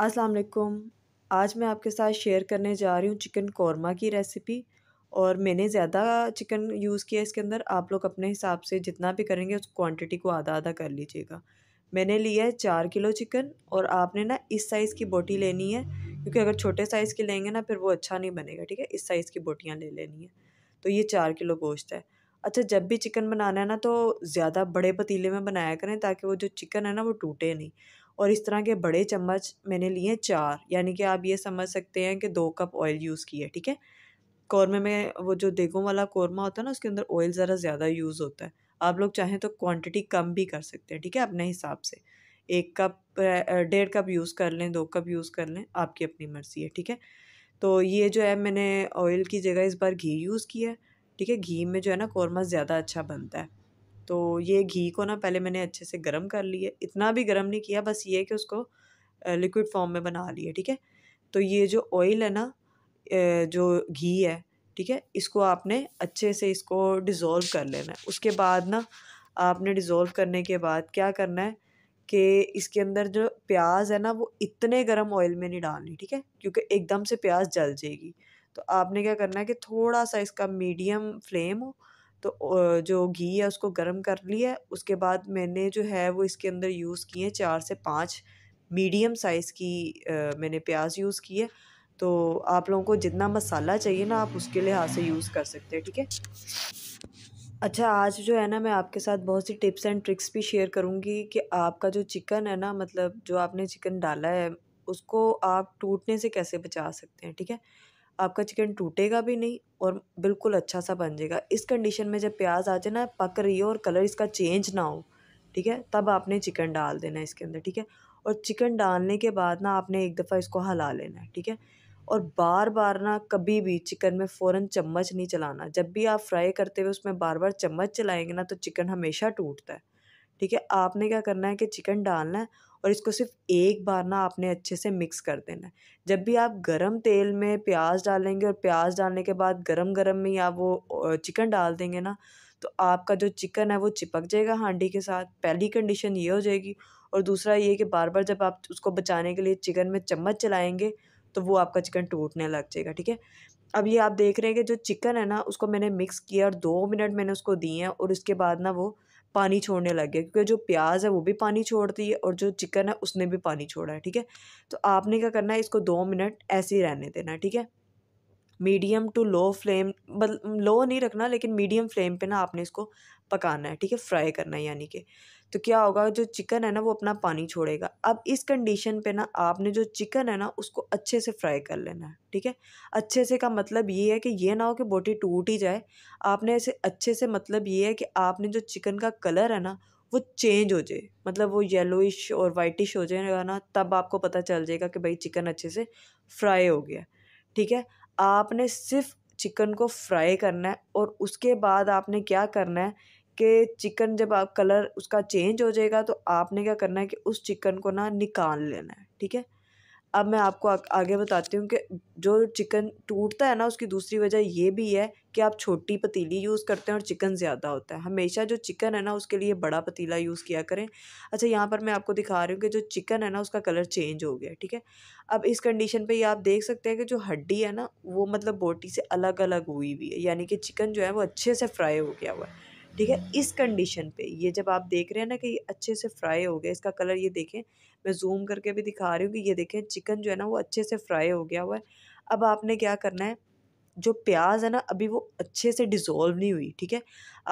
अस्सलाम वालेकुम आज मैं आपके साथ शेयर करने जा रही हूँ चिकन कौरमा की रेसिपी और मैंने ज़्यादा चिकन यूज़ किया इसके अंदर आप लोग अपने हिसाब से जितना भी करेंगे उस क्वांटिटी को आधा आधा कर लीजिएगा मैंने लिया है चार किलो चिकन और आपने ना इस साइज़ की बोटी लेनी है क्योंकि अगर छोटे साइज़ की लेंगे ना फिर वो अच्छा नहीं बनेगा ठीक है इस साइज़ की बोटियाँ ले लेनी है तो ये चार किलो गोश्त है अच्छा जब भी चिकन बनाना है ना तो ज़्यादा बड़े पतीले में बनाया करें ताकि वो जो चिकन है ना वो टूटे नहीं और इस तरह के बड़े चम्मच मैंने लिए हैं चार यानी कि आप ये समझ सकते हैं कि दो कप ऑयल यूज़ किया ठीक है कौरमे में वो जो देगों वाला कौरमा होता है ना उसके अंदर ऑयल ज़रा ज़्यादा यूज़ होता है आप लोग चाहें तो क्वांटिटी कम भी कर सकते हैं ठीक है अपने हिसाब से एक कप डेढ़ कप यूज़ कर लें दो कप यूज़ कर लें आपकी अपनी मर्ज़ी है ठीक है तो ये जो है मैंने ऑयल की जगह इस बार घी यूज़ किया है ठीक है घी में जो है ना कौरमा ज़्यादा अच्छा बनता है तो ये घी को ना पहले मैंने अच्छे से गर्म कर लिया इतना भी गर्म नहीं किया बस ये कि उसको लिक्विड फॉर्म में बना लिए ठीक है तो ये जो ऑयल है ना जो घी है ठीक है इसको आपने अच्छे से इसको डिज़ोल्व कर लेना है उसके बाद ना आपने डिज़ोल्व करने के बाद क्या करना है कि इसके अंदर जो प्याज है ना वो इतने गर्म ऑयल में नहीं डालनी ठीक है क्योंकि एकदम से प्याज जल जाएगी तो आपने क्या करना है कि थोड़ा सा इसका मीडियम फ्लेम हो तो जो घी है उसको गर्म कर लिया उसके बाद मैंने जो है वो इसके अंदर यूज़ किए चार से पाँच मीडियम साइज़ की मैंने प्याज यूज़ की है तो आप लोगों को जितना मसाला चाहिए ना आप उसके लिहाज से यूज़ कर सकते हैं ठीक है अच्छा आज जो है ना मैं आपके साथ बहुत सी टिप्स एंड ट्रिक्स भी शेयर करूँगी कि आपका जो चिकन है ना मतलब जो आपने चिकन डाला है उसको आप टूटने से कैसे बचा सकते हैं ठीक है आपका चिकन टूटेगा भी नहीं और बिल्कुल अच्छा सा बन जाएगा इस कंडीशन में जब प्याज आ जाए ना पक रही हो और कलर इसका चेंज ना हो ठीक है तब आपने चिकन डाल देना है इसके अंदर ठीक है और चिकन डालने के बाद ना आपने एक दफ़ा इसको हला लेना है ठीक है और बार बार ना कभी भी चिकन में फ़ौरन चम्मच नहीं चलाना जब भी आप फ्राई करते हुए उसमें बार बार चम्मच चलाएंगे ना तो चिकन हमेशा टूटता है ठीक है आपने क्या करना है कि चिकन डालना है और इसको सिर्फ एक बार ना आपने अच्छे से मिक्स कर देना है जब भी आप गरम तेल में प्याज डालेंगे और प्याज डालने के बाद गरम गरम में आप वो चिकन डाल देंगे ना तो आपका जो चिकन है वो चिपक जाएगा हांडी के साथ पहली कंडीशन ये हो जाएगी और दूसरा ये कि बार बार जब आप उसको बचाने के लिए चिकन में चम्मच चलाएँगे तो वो आपका चिकन टूटने लग जाएगा ठीक है अब ये आप देख रहे हैं कि जो चिकन है ना उसको मैंने मिक्स किया और दो मिनट मैंने उसको दिए हैं और उसके बाद ना वो पानी छोड़ने लग गया क्योंकि जो प्याज है वो भी पानी छोड़ती है और जो चिकन है उसने भी पानी छोड़ा है ठीक है तो आपने क्या करना है इसको दो मिनट ऐसे ही रहने देना है ठीक है medium to low flame low नहीं रखना लेकिन मीडियम फ्लेम पे ना आपने इसको पकाना है ठीक है फ्राई करना है यानी कि तो क्या होगा जो चिकन है ना वो अपना पानी छोड़ेगा अब इस कंडीशन पे ना आपने जो चिकन है ना उसको अच्छे से फ्राई कर लेना है ठीक है अच्छे से का मतलब ये है कि ये ना हो कि बोटी टूट ही जाए आपने ऐसे अच्छे से मतलब ये है कि आपने जो चिकन का कलर है ना वो चेंज हो जाए मतलब वो येलोइश और वाइटिश हो जाएगा ना तब आपको पता चल जाएगा कि भाई चिकन अच्छे से फ्राई हो गया ठीक है आपने सिर्फ चिकन को फ्राई करना है और उसके बाद आपने क्या करना है कि चिकन जब आप कलर उसका चेंज हो जाएगा तो आपने क्या करना है कि उस चिकन को ना निकाल लेना है ठीक है अब मैं आपको आगे बताती हूँ कि जो चिकन टूटता है ना उसकी दूसरी वजह ये भी है कि आप छोटी पतीली यूज़ करते हैं और चिकन ज़्यादा होता है हमेशा जो चिकन है ना उसके लिए बड़ा पतीला यूज़ किया करें अच्छा यहाँ पर मैं आपको दिखा रही हूँ कि जो चिकन है ना उसका कलर चेंज हो गया ठीक है अब इस कंडीशन पर ही आप देख सकते हैं कि जो हड्डी है ना वो मतलब बोटी से अलग अलग हुई हुई है यानी कि चिकन जो है वो अच्छे से फ्राई हो गया हुआ है ठीक है हम्म। इस कंडीशन पे ये जब आप देख रहे हैं ना कि अच्छे से फ्राई हो गया इसका कलर ये देखें मैं जूम करके भी दिखा रही हूँ कि ये देखें चिकन जो है ना वो अच्छे से फ्राई हो गया हुआ है अब आपने क्या करना है जो प्याज है ना अभी वो अच्छे से डिज़ोल्व नहीं हुई ठीक है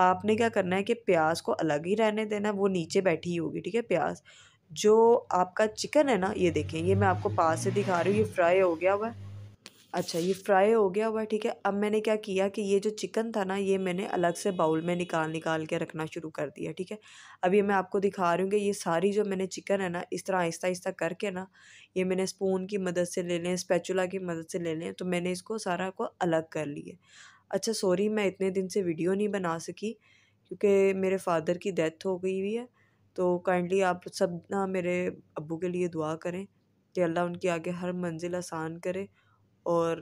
आपने क्या करना है कि प्याज को अलग ही रहने देना वो नीचे बैठी ही होगी ठीक है प्याज जो आपका चिकन है ना ये देखें ये मैं आपको पास से दिखा रही हूँ ये फ्राई हो गया हुआ है अच्छा ये फ्राई हो गया हुआ ठीक है अब मैंने क्या किया कि ये जो चिकन था ना ये मैंने अलग से बाउल में निकाल निकाल के रखना शुरू कर दिया ठीक है अभी मैं आपको दिखा रही हूँ कि ये सारी जो मैंने चिकन है ना इस तरह आहिस्ता आहिस्ता करके ना ये मैंने स्पून की मदद से ले लें स्पैचुला की मदद से ले लें तो मैंने इसको सारा को अलग कर लिया अच्छा सॉरी मैं इतने दिन से वीडियो नहीं बना सकी क्योंकि मेरे फादर की डेथ हो गई हुई है तो काइंडली आप सब ना मेरे अबू के लिए दुआ करें कि अल्लाह उनकी आगे हर मंजिल आसान करे और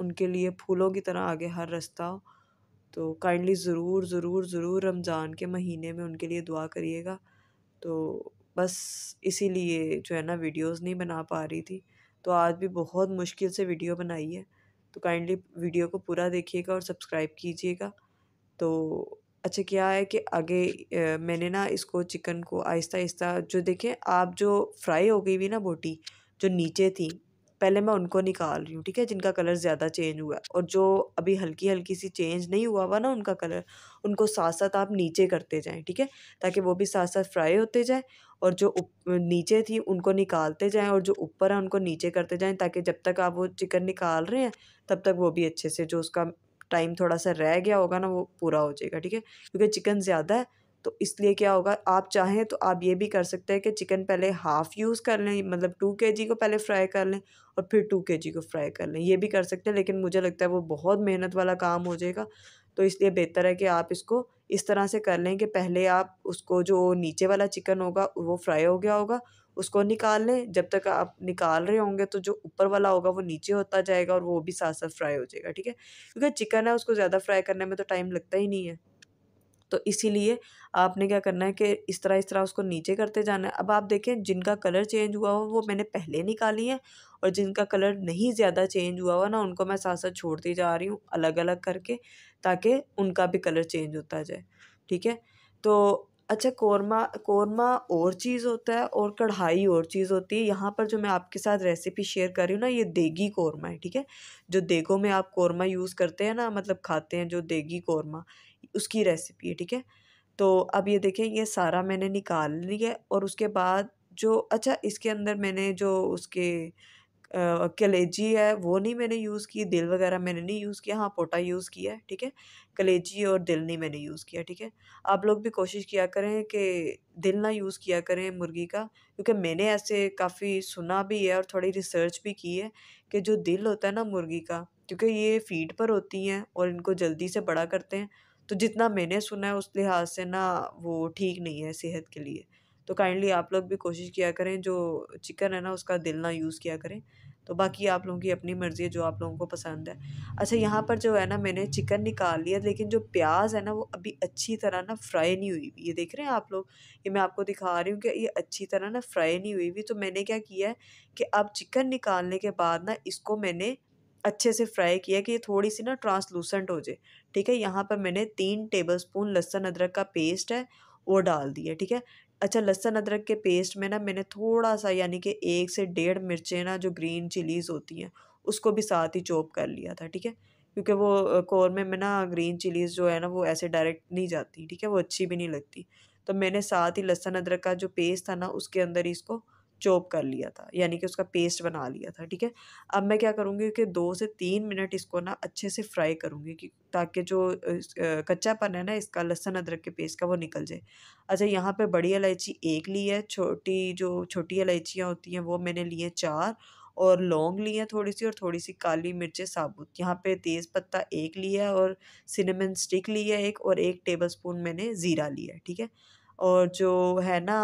उनके लिए फूलों की तरह आगे हर रास्ता तो काइंडली ज़रूर ज़रूर ज़रूर रमज़ान के महीने में उनके लिए दुआ करिएगा तो बस इसीलिए जो है ना वीडियोस नहीं बना पा रही थी तो आज भी बहुत मुश्किल से वीडियो बनाई है तो काइंडली वीडियो को पूरा देखिएगा और सब्सक्राइब कीजिएगा तो अच्छा क्या है कि आगे मैंने ना इसको चिकन को आहिस्ता आहिस्ता जो देखें आप जो फ्राई हो गई हुई ना बोटी जो नीचे थी पहले मैं उनको निकाल रही हूँ ठीक है जिनका कलर ज़्यादा चेंज हुआ है और जो अभी हल्की हल्की सी चेंज नहीं हुआ हुआ ना उनका कलर उनको साथ साथ आप नीचे करते जाएँ ठीक है ताकि वो भी साथ साथ फ्राई होते जाएँ और जो उप, नीचे थी उनको निकालते जाएँ और जो ऊपर है उनको नीचे करते जाएँ ताकि जब तक आप वो चिकन निकाल रहे हैं तब तक वो भी अच्छे से जो उसका टाइम थोड़ा सा रह गया होगा ना वो पूरा हो जाएगा ठीक है क्योंकि चिकन ज़्यादा है तो इसलिए क्या होगा आप चाहें तो आप ये भी कर सकते हैं कि चिकन पहले हाफ़ यूज़ कर लें मतलब टू के जी को पहले फ्राई कर लें और फिर टू के जी को फ्राई कर लें ये भी कर सकते हैं लेकिन मुझे लगता है वो बहुत मेहनत वाला काम हो जाएगा तो इसलिए बेहतर है कि आप इसको इस तरह से कर लें कि पहले आप उसको जो नीचे वाला चिकन होगा वो फ्राई हो गया होगा उसको निकाल लें जब तक आप निकाल रहे होंगे तो जो ऊपर वाला होगा वो नीचे होता जाएगा और वो भी साथ साथ फ्राई हो जाएगा ठीक है क्योंकि चिकन है उसको ज़्यादा फ्राई करने में तो टाइम लगता ही नहीं है तो इसीलिए आपने क्या करना है कि इस तरह इस तरह उसको नीचे करते जाना है अब आप देखें जिनका कलर चेंज हुआ हो वो मैंने पहले निकाली है और जिनका कलर नहीं ज़्यादा चेंज हुआ हुआ ना उनको मैं साथ साथ छोड़ती जा रही हूँ अलग अलग करके ताकि उनका भी कलर चेंज होता जाए ठीक है तो अच्छा कौरमा कौरमा और चीज़ होता है और कढ़ाई और चीज़ होती है यहाँ पर जो मैं आपके साथ रेसिपी शेयर कर रही हूँ ना ये देगी कौरमा है ठीक है जो देगों में आप कौरमा यूज़ करते हैं ना मतलब खाते हैं जो देगी कौरमा उसकी रेसिपी है ठीक है तो अब ये देखें ये सारा मैंने निकाल लिया और उसके बाद जो अच्छा इसके अंदर मैंने जो उसके कलेजी है वो नहीं मैंने यूज़ की दिल वगैरह मैंने नहीं यूज़ किया हाँ पोटा यूज़ किया है ठीक है कलेजी और दिल नहीं मैंने यूज़ किया ठीक है आप लोग भी कोशिश किया करें कि दिल ना यूज़ किया करें मुर्गी का क्योंकि मैंने ऐसे काफ़ी सुना भी है और थोड़ी रिसर्च भी की है कि जो दिल होता है ना मुर्गी का क्योंकि ये फीड पर होती हैं और इनको जल्दी से बड़ा करते हैं तो जितना मैंने सुना है उस लिहाज से ना वो ठीक नहीं है सेहत के लिए तो काइंडली आप लोग भी कोशिश किया करें जो चिकन है ना उसका दिल ना यूज़ किया करें तो बाकी आप लोगों की अपनी मर्ज़ी है जो आप लोगों को पसंद है अच्छा यहाँ पर जो है ना मैंने चिकन निकाल लिया लेकिन जो प्याज है ना वो अभी अच्छी तरह ना फ्राई नहीं हुई ये देख रहे हैं आप लोग ये मैं आपको दिखा रही हूँ कि ये अच्छी तरह ना फ्राई नहीं हुई हुई तो मैंने क्या किया है कि अब चिकन निकालने के बाद ना इसको मैंने अच्छे से फ्राई किया कि ये थोड़ी सी ना ट्रांसलूसेंट हो जाए ठीक है यहाँ पर मैंने तीन टेबल स्पून लहसुन अदरक का पेस्ट है वो डाल दिया ठीक है अच्छा लहसुन अदरक के पेस्ट में ना मैंने थोड़ा सा यानी कि एक से डेढ़ मिर्चें ना जो ग्रीन चिलीज़ होती हैं उसको भी साथ ही चॉप कर लिया था ठीक है क्योंकि वो कौरमे में ना ग्रीन चिलीज़ जो है ना वो ऐसे डायरेक्ट नहीं जाती ठीक है वो अच्छी भी नहीं लगती तो मैंने साथ ही लहसुन अदरक का जो पेस्ट था ना उसके अंदर ही इसको चॉप कर लिया था यानी कि उसका पेस्ट बना लिया था ठीक है अब मैं क्या करूँगी कि दो से तीन मिनट इसको ना अच्छे से फ्राई करूँगी कि ताकि जो कच्चापन है ना इसका लहसन अदरक के पेस्ट का वो निकल जाए अच्छा यहाँ पे बड़ी इलायची एक ली है छोटी जो छोटी इलायचियाँ होती हैं वो मैंने लिए चार और लौंग ली है थोड़ी सी और थोड़ी सी काली मिर्चें साबुत यहाँ पे तेज़ पत्ता एक लिया है और सिनेमन स्टिक लिया एक और एक टेबलस्पून मैंने ज़ीरा लिया है ठीक है और जो है ना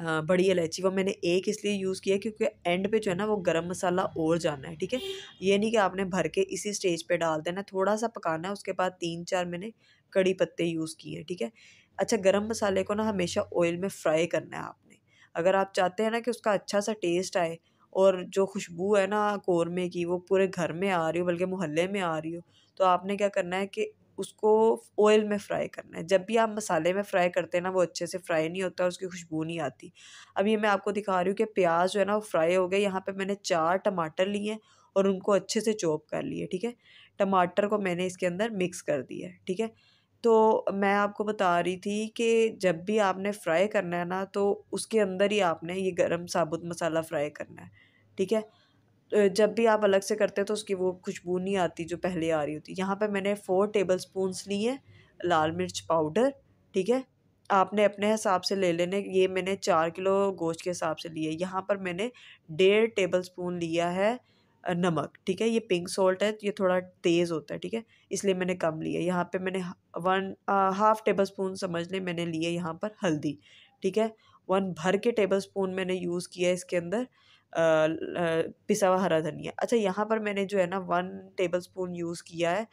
हाँ, बड़ी इलायची वो मैंने एक इसलिए यूज़ किया क्योंकि एंड पे जो है ना वो गरम मसाला और जाना है ठीक है ये नहीं कि आपने भर के इसी स्टेज पे डाल देना थोड़ा सा पकाना है उसके बाद तीन चार मैंने कड़ी पत्ते यूज़ किए हैं ठीक है अच्छा गरम मसाले को ना हमेशा ऑयल में फ्राई करना है आपने अगर आप चाहते हैं ना कि उसका अच्छा सा टेस्ट आए और जो खुशबू है ना कौरमे की वो पूरे घर में आ रही हो बल्कि मोहल्ले में आ रही हो तो आपने क्या करना है कि उसको ऑयल में फ्राई करना है जब भी आप मसाले में फ्राई करते हैं ना वो अच्छे से फ्राई नहीं होता और उसकी खुशबू नहीं आती अब ये मैं आपको दिखा रही हूँ कि प्याज जो है ना वो फ्राई हो गए यहाँ पे मैंने चार टमाटर लिए हैं और उनको अच्छे से चॉप कर लिए ठीक है टमाटर को मैंने इसके अंदर मिक्स कर दिया ठीक है तो मैं आपको बता रही थी कि जब भी आपने फ्राई करना है ना तो उसके अंदर ही आपने ये गरम साबुत मसाला फ्राई करना है ठीक है जब भी आप अलग से करते हैं तो उसकी वो खुशबू नहीं आती जो पहले आ रही होती यहाँ पर मैंने फ़ोर टेबल स्पूनस है लाल मिर्च पाउडर ठीक है आपने अपने हिसाब से ले लेने ये मैंने चार किलो गोश्त के हिसाब से लिए यहाँ पर मैंने डेढ़ टेबल स्पून लिया है नमक ठीक है ये पिंक सॉल्ट है ये थोड़ा तेज़ होता है ठीक है इसलिए मैंने कम लिया यहाँ पे मैंने वन हाफ टेबल स्पून समझ लें मैंने लिए यहाँ पर हल्दी ठीक है वन भर के टेबल स्पून मैंने यूज़ किया इसके अंदर पिसा हुआ हरा धनिया अच्छा यहाँ पर मैंने जो है ना वन टेबल स्पून यूज़ किया है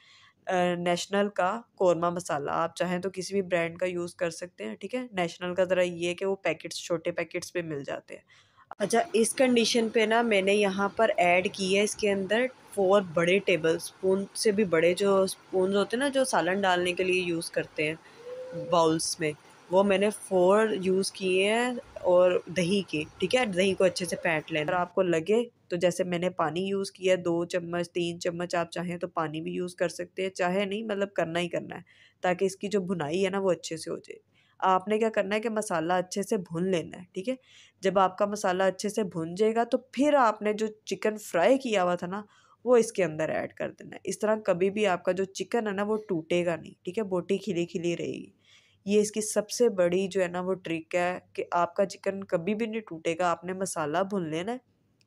नेशनल का कौरमा मसाला आप चाहें तो किसी भी ब्रांड का यूज़ कर सकते हैं ठीक है नेशनल का ज़रा ये है कि वो पैकेट्स छोटे पैकेट्स पे मिल जाते हैं अच्छा इस कंडीशन पे ना मैंने यहाँ पर ऐड की है इसके अंदर फोर बड़े टेबल स्पून से भी बड़े जो स्पून होते हैं ना जो सालन डालने के लिए यूज़ करते हैं बाउल्स में वो मैंने फ़ोर यूज़ किए हैं और दही के ठीक है दही को अच्छे से फेंट लेना अगर आपको लगे तो जैसे मैंने पानी यूज़ किया दो चम्मच तीन चम्मच आप चाहें तो पानी भी यूज़ कर सकते हैं चाहे नहीं मतलब करना ही करना है ताकि इसकी जो भुनाई है ना वो अच्छे से हो जाए आपने क्या करना है कि मसाला अच्छे से भून लेना है ठीक है जब आपका मसाला अच्छे से भुन जाएगा तो फिर आपने जो चिकन फ्राई किया हुआ था ना वो इसके अंदर ऐड कर देना है इस तरह कभी भी आपका जो चिकन है ना वो टूटेगा नहीं ठीक है बोटी खिली खिली रहेगी ये इसकी सबसे बड़ी जो है ना वो ट्रिक है कि आपका चिकन कभी भी नहीं टूटेगा आपने मसाला भून लेना है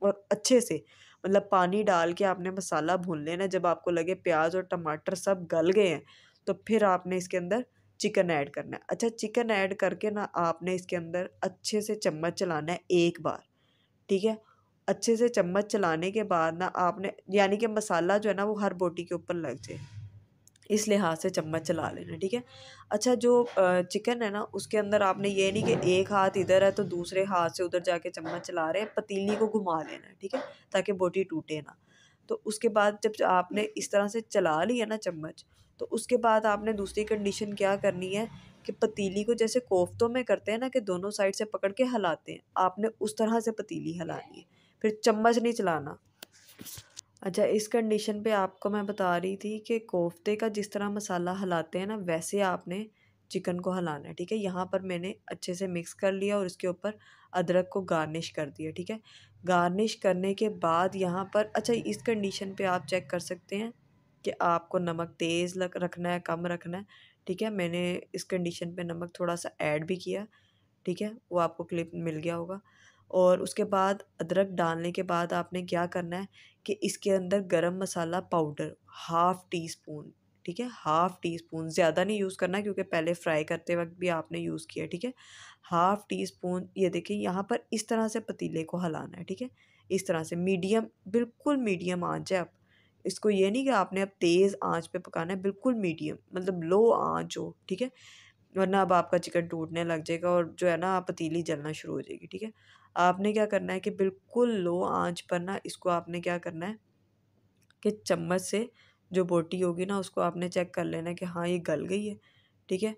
और अच्छे से मतलब पानी डाल के आपने मसाला भून लेना जब आपको लगे प्याज और टमाटर सब गल गए हैं तो फिर आपने इसके अंदर चिकन ऐड करना है अच्छा चिकन ऐड करके ना आपने इसके अंदर अच्छे से चम्मच चलाना है एक बार ठीक है अच्छे से चम्मच चलाने के बाद ना आपने यानी कि मसाला जो है ना वो हर बोटी के ऊपर लग जाए इस लिहाज से चम्मच चला लेना ठीक है अच्छा जो चिकन है ना उसके अंदर आपने ये नहीं कि एक हाथ इधर है तो दूसरे हाथ से उधर जाके चम्मच चला रहे हैं पतीली को घुमा लेना ठीक है ताकि बोटी टूटे ना तो उसके बाद जब आपने इस तरह से चला लिया ना चम्मच तो उसके बाद आपने दूसरी कंडीशन क्या करनी है कि पतीली को जैसे कोफ्तों में करते हैं ना कि दोनों साइड से पकड़ के हलाते हैं आपने उस तरह से पतीली हलानी है फिर चम्मच नहीं चलाना अच्छा इस कंडीशन पे आपको मैं बता रही थी कि कोफ्ते का जिस तरह मसाला हलाते हैं ना वैसे आपने चिकन को हलाना है ठीक है यहाँ पर मैंने अच्छे से मिक्स कर लिया और इसके ऊपर अदरक को गार्निश कर दिया ठीक है गार्निश करने के बाद यहाँ पर अच्छा इस कंडीशन पे आप चेक कर सकते हैं कि आपको नमक तेज़ लग रखना है कम रखना है ठीक है मैंने इस कंडीशन पे नमक थोड़ा सा ऐड भी किया ठीक है वो आपको क्लिप मिल गया होगा और उसके बाद अदरक डालने के बाद आपने क्या करना है कि इसके अंदर garam masala powder half teaspoon ठीक है हाफ़ टी स्पून ज़्यादा नहीं यूज़ करना क्योंकि पहले फ्राई करते वक्त भी आपने यूज़ किया ठीक है हाफ़ टी स्पून ये देखिए यहाँ पर इस तरह से पतीले को हलाना है ठीक है इस तरह से मीडियम बिल्कुल मीडियम आँच है अब इसको ये नहीं कि आपने अब तेज़ आंच पे पकाना है बिल्कुल मीडियम मतलब लो आंच हो ठीक है वरना अब आपका चिकन टूटने लग जाएगा और जो है ना पतीली जलना शुरू हो जाएगी ठीक है आपने क्या करना है कि बिल्कुल लो आंच पर ना इसको आपने क्या करना है कि चम्मच से जो बोटी होगी ना उसको आपने चेक कर लेना है कि हाँ ये गल गई है ठीक है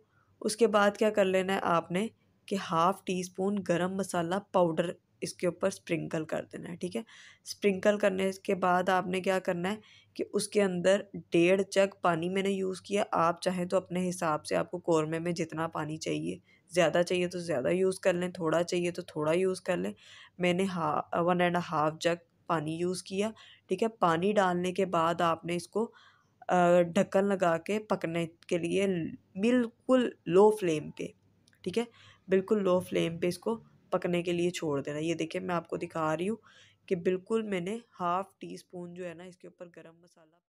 उसके बाद क्या कर लेना है आपने कि हाफ़ टी स्पून गर्म मसाला पाउडर इसके ऊपर स्प्रिंकल कर देना है ठीक है स्प्रिंकल करने के बाद आपने क्या करना है कि उसके अंदर डेढ़ जग पानी मैंने यूज़ किया आप चाहें तो अपने हिसाब से आपको कौरमे में जितना पानी चाहिए ज़्यादा चाहिए तो ज़्यादा यूज़ कर लें थोड़ा चाहिए तो थोड़ा यूज़ कर लें मैंने हा वन एंड हाफ जग पानी यूज़ किया ठीक है पानी डालने के बाद आपने इसको ढक्कन लगा के पकने के लिए बिल्कुल लो फ्लेम पे ठीक है बिल्कुल लो फ्लेम पे इसको पकने के लिए छोड़ देना ये देखिए मैं आपको दिखा रही हूँ कि बिल्कुल मैंने हाफ़ टी स्पून जो है ना इसके ऊपर गरम मसाला